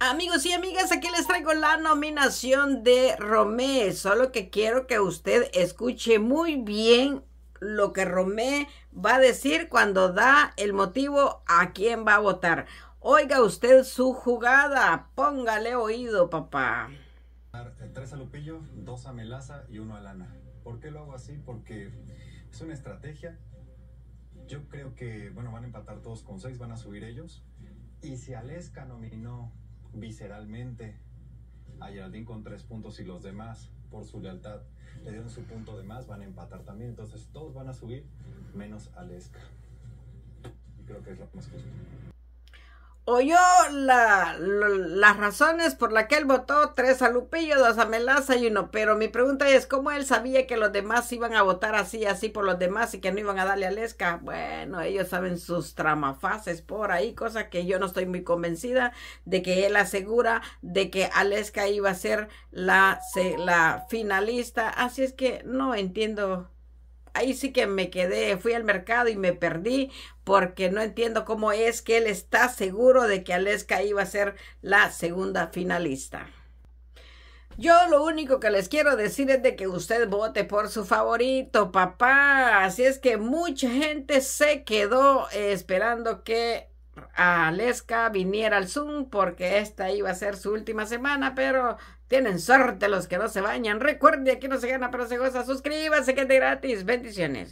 Amigos y amigas, aquí les traigo la nominación de Romé, solo que quiero que usted escuche muy bien lo que Romé va a decir cuando da el motivo a quién va a votar. Oiga usted su jugada, póngale oído, papá. Tres a Lupillo, dos a Melaza y uno a Lana. ¿Por qué lo hago así? Porque es una estrategia. Yo creo que, bueno, van a empatar todos con seis, van a subir ellos. Y si Aleska nominó visceralmente a Geraldine con tres puntos y los demás por su lealtad le dieron su punto de más, van a empatar también. Entonces todos van a subir menos Aleska. Y creo que es lo más oyó la, las razones por las que él votó, tres a Lupillo, dos a Melaza y uno, pero mi pregunta es, ¿cómo él sabía que los demás iban a votar así, así por los demás y que no iban a darle a Lesca? Bueno, ellos saben sus tramafaces por ahí, cosa que yo no estoy muy convencida de que él asegura de que Alesca iba a ser la, la finalista, así es que no entiendo ahí sí que me quedé, fui al mercado y me perdí porque no entiendo cómo es que él está seguro de que Aleska iba a ser la segunda finalista. Yo lo único que les quiero decir es de que usted vote por su favorito, papá. Así es que mucha gente se quedó esperando que a viniera al Zoom porque esta iba a ser su última semana, pero tienen suerte los que no se bañan. Recuerde, aquí no se gana, pero se goza. Suscríbase que es gratis. Bendiciones.